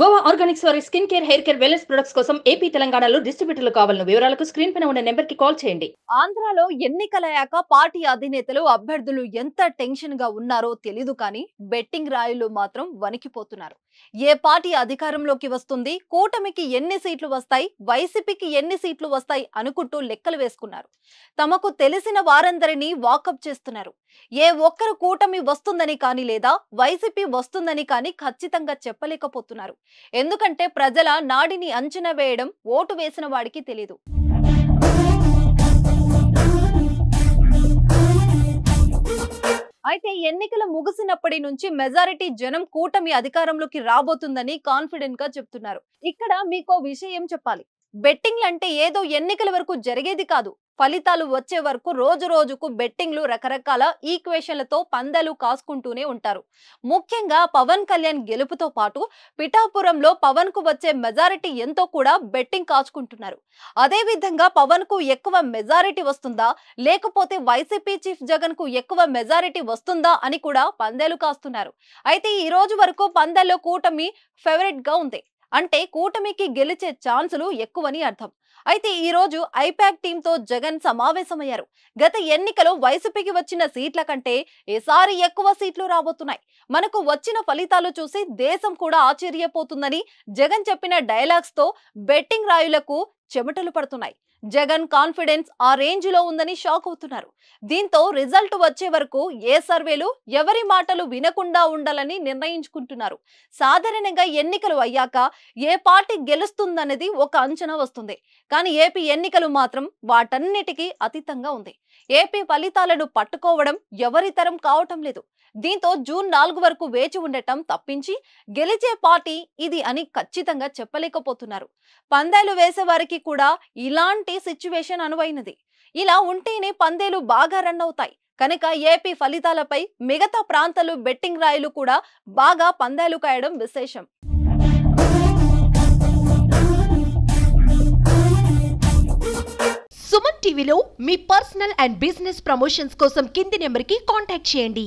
Goa organics వారి skin care hair care wellness products కోసం AP తెలంగాణలో డిస్ట్రిబ్యూటర్లు కావాలను వివరాలకు స్క్రీన్ పైన ఉన్న నెంబర్ కి కాల్ చేయండి ఆంధ్రాలో ఎన్నికలయ్యాక పార్టీ అధినేతలు అభ్యర్థులు ఎంత టెన్షన్ గా ఉన్నారో తెలీదు కానీ బెట్టింగ్ రాయులు మాత్రం వణికిపోతున్నారు ఏ పార్టీ అధికారంలోకి వస్తుంది కూటమికి ఎన్ని సీట్లు వస్తాయి వైసీపీకి ఎన్ని సీట్లు వస్తాయి అనుకుంటూ లెక్కలు వేసుకున్నారు తమకు తెలిసిన వారందరినీ వాకప్ చేస్తున్నారు ఏ ఒక్కరు కూటమి వస్తుందని కానీ లేదా వైసీపీ వస్తుందని కానీ ఖచ్చితంగా చెప్పలేకపోతున్నారు ఎందుకంటే ప్రజల నాడిని అంచనా వేయడం ఓటు వేసిన వాడికి తెలీదు అయితే ఎన్నికలు ముగిసినప్పటి నుంచి మెజారిటీ జనం కూటమి అధికారంలోకి రాబోతుందని కాన్ఫిడెంట్ గా చెప్తున్నారు ఇక్కడ మీకు విషయం చెప్పాలి బెట్టింగ్లు అంటే ఏదో ఎన్నికల వరకు జరిగేది కాదు ఫలితాలు వచ్చే వరకు రోజు రోజుకు బెట్టింగ్లు రకరకాల ఈక్వేషన్లతో పందాలు కాసుకుంటూనే ఉంటారు ముఖ్యంగా పవన్ కళ్యాణ్ గెలుపుతో పాటు పిఠాపురంలో పవన్ కు వచ్చే మెజారిటీ ఎంతో కూడా బెట్టింగ్ కాచుకుంటున్నారు అదేవిధంగా పవన్ కు ఎక్కువ మెజారిటీ వస్తుందా లేకపోతే వైసీపీ చీఫ్ జగన్ కు ఎక్కువ మెజారిటీ వస్తుందా అని కూడా పందాలు కాస్తున్నారు అయితే ఈ రోజు వరకు పందాల్లో కూటమి ఫేవరెట్ గా ఉంది అంటే కూటమికి గెలిచే ఛాన్సులు ఎక్కువని అర్థం అయితే ఈ రోజు ఐపాక్ టీంతో జగన్ సమావేశమయ్యారు గత ఎన్నికలో వైసీపీకి వచ్చిన సీట్ల కంటే ఈసారి ఎక్కువ సీట్లు రాబోతున్నాయి మనకు వచ్చిన ఫలితాలు చూసి దేశం కూడా ఆశ్చర్యపోతుందని జగన్ చెప్పిన డైలాగ్స్ తో బెట్టింగ్ రాయులకు చెమటలు పడుతున్నాయి జగన్ కాన్ఫిడెన్స్ ఆ రేంజ్ లో ఉందని షాక్ అవుతున్నారు దీంతో రిజల్ట్ వచ్చే వరకు ఏ సర్వేలు ఎవరి మాటలు వినకుండా ఉండాలని నిర్ణయించుకుంటున్నారు సాధారణంగా ఎన్నికలు అయ్యాక ఏ పార్టీ గెలుస్తుందనేది ఒక అంచనా వస్తుంది కానీ ఏపీ ఎన్నికలు మాత్రం వాటన్నిటికీ అతీతంగా ఉంది ఏపీ ఫలితాలను పట్టుకోవడం ఎవరితరం కావటం లేదు దీంతో జూన్ నాలుగు వరకు వేచి ఉండటం తప్పించి గెలిచే పార్టీ ఇది అని ఖచ్చితంగా చెప్పలేకపోతున్నారు పందాలు వేసేవారికి కూడా ఇలాంటి ఇలాంటి సిచ్యువేషన్ అనువైనది ఇలా ఉంటేనే పందేలు బాగా రన్ అవుతాయి కనుక ఏపీ ఫలితాలపై మిగతా ప్రాంతాలు బెట్టింగ్ రాయలు కూడా బాగా పందాలు కాయడం విశేషం సుమన్ టీవీలో మీ పర్సనల్ అండ్ బిజినెస్ ప్రమోషన్స్ కోసం కింది నెంబర్కి కాంటాక్ట్ చేయండి